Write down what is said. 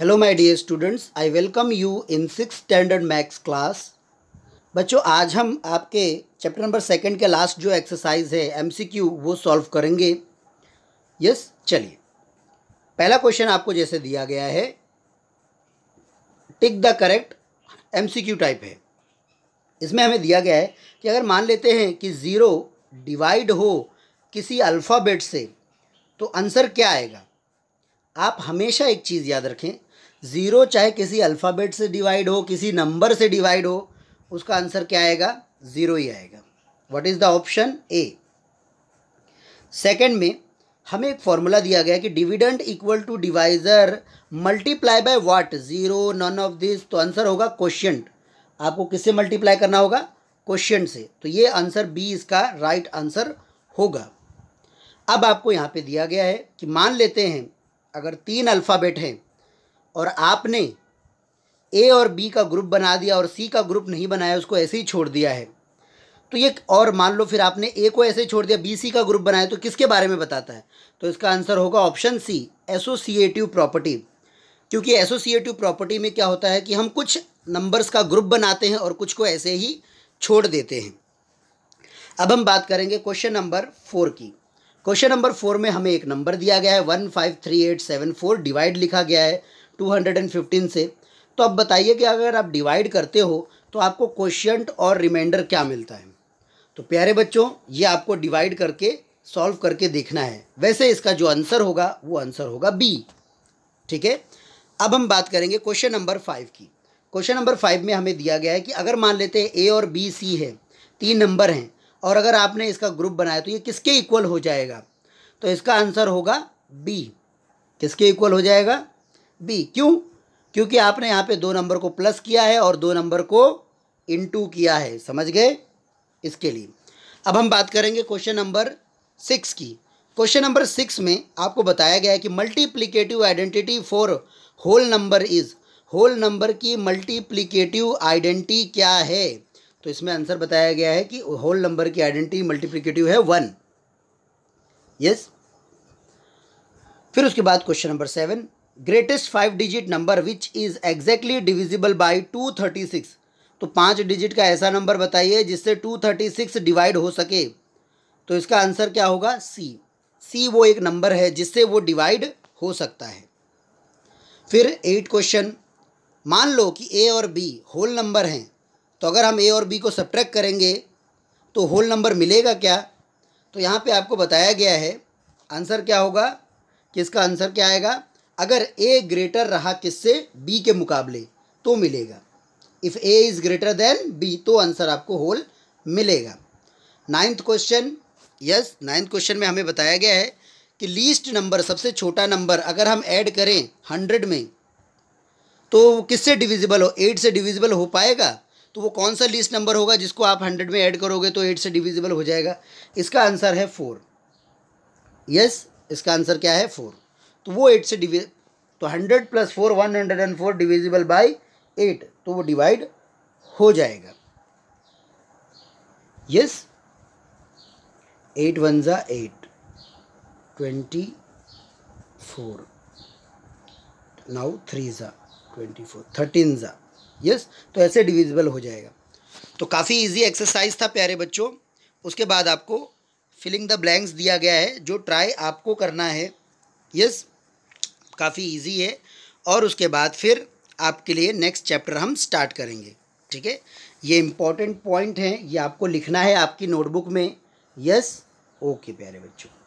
Hello my dear students I welcome you in six standard maths class बच्चों आज हम आपके चैप्टर नंबर सेकंड के लास्ट जो एक्सरसाइज है एमसीक्यू वो सॉल्व करेंगे यस चलिए पहला क्वेश्चन आपको जैसे दिया गया है tick the correct MCQ type है इसमें हमें दिया गया है कि अगर मान लेते हैं कि ज़ीरो डिवाइड हो किसी अल्फ़ाबेट से तो आंसर क्या आएगा आप हमेशा एक चीज़ याद रखें ज़ीरो चाहे किसी अल्फ़ाबेट से डिवाइड हो किसी नंबर से डिवाइड हो उसका आंसर क्या आएगा ज़ीरो ही आएगा what is the option A second में हमें एक फॉर्मूला दिया गया कि dividend equal to divisor multiply by what zero none of this तो आंसर होगा क्वेश्चन आपको किससे मल्टीप्लाई करना होगा क्वेश्चन से तो ये आंसर बी इसका राइट right आंसर होगा अब आपको यहाँ पे दिया गया है कि मान लेते हैं अगर तीन अल्फ़ाबेट हैं और आपने ए और बी का ग्रुप बना दिया और सी का ग्रुप नहीं बनाया उसको ऐसे ही छोड़ दिया है तो ये और मान लो फिर आपने ए को ऐसे छोड़ दिया बी सी का ग्रुप बनाया तो किसके बारे में बताता है तो इसका आंसर होगा ऑप्शन सी एसोसिएटिव प्रॉपर्टी क्योंकि एसोसिएटिव प्रॉपर्टी में क्या होता है कि हम कुछ नंबर्स का ग्रुप बनाते हैं और कुछ को ऐसे ही छोड़ देते हैं अब हम बात करेंगे क्वेश्चन नंबर फोर की क्वेश्चन नंबर फोर में हमें एक नंबर दिया गया है one five three eight seven four divide लिखा गया है 215 से तो अब बताइए कि अगर आप डिवाइड करते हो तो आपको क्वेश्चन और रिमाइंडर क्या मिलता है तो प्यारे बच्चों ये आपको डिवाइड करके सॉल्व करके देखना है वैसे इसका जो आंसर होगा वो आंसर होगा बी ठीक है अब हम बात करेंगे क्वेश्चन नंबर फाइव की क्वेश्चन नंबर फाइव में हमें दिया गया है कि अगर मान लेते हैं ए और बी सी है तीन नंबर हैं और अगर आपने इसका ग्रुप बनाया तो ये किसके इक्वल हो जाएगा तो इसका आंसर होगा बी किसके इक्वल हो जाएगा बी क्यों क्योंकि आपने यहाँ पे दो नंबर को प्लस किया है और दो नंबर को इनटू किया है समझ गए इसके लिए अब हम बात करेंगे क्वेश्चन नंबर सिक्स की क्वेश्चन नंबर सिक्स में आपको बताया गया है कि multiplicative identity for whole number is whole number की मल्टीप्लीकेटिव आइडेंटिटी क्या है तो इसमें आंसर बताया गया है कि होल नंबर की आइडेंटिटी मल्टीप्लीकेटिव है वन यस yes? फिर उसके बाद question number seven greatest five digit number which is exactly divisible by two thirty six तो पाँच डिजिट का ऐसा नंबर बताइए जिससे टू थर्टी सिक्स डिवाइड हो सके तो इसका आंसर क्या होगा सी सी वो एक नंबर है जिससे वो डिवाइड हो सकता है फिर एट क्वेश्चन मान लो कि ए और बी होल नंबर हैं तो अगर हम ए और बी को सब्ट्रैक्ट करेंगे तो होल नंबर मिलेगा क्या तो यहाँ पे आपको बताया गया है आंसर क्या होगा कि इसका आंसर क्या आएगा अगर ए ग्रेटर रहा किससे बी के मुकाबले तो मिलेगा if A is greater than B तो आंसर आपको होल मिलेगा ninth question yes ninth question में हमें बताया गया है कि लीस्ट नंबर सबसे छोटा नंबर अगर हम ऐड करें हंड्रेड में तो वो किससे डिविजिबल हो एट से डिविजिबल हो पाएगा तो वो कौन सा लीस्ट नंबर होगा जिसको आप हंड्रेड में ऐड करोगे तो एट से डिविजिबल हो जाएगा इसका आंसर है फोर यस yes, इसका आंसर क्या है फोर तो वो एट से डिवि तो hundred plus four one hundred and four divisible by eight तो वो डिवाइड हो जाएगा यस एट वन ज़ा eight twenty four now three ज़ा ट्वेंटी फोर थर्टीन ज़ा यस तो ऐसे डिविजिबल हो जाएगा तो काफ़ी इजी एक्सरसाइज था प्यारे बच्चों उसके बाद आपको फिलिंग द ब्लैंक्स दिया गया है जो ट्राई आपको करना है यस yes? काफ़ी ईजी है और उसके बाद फिर आपके लिए नेक्स्ट चैप्टर हम स्टार्ट करेंगे ठीक है ये इम्पॉर्टेंट पॉइंट हैं ये आपको लिखना है आपकी नोटबुक में यस ओके प्यारे बच्चों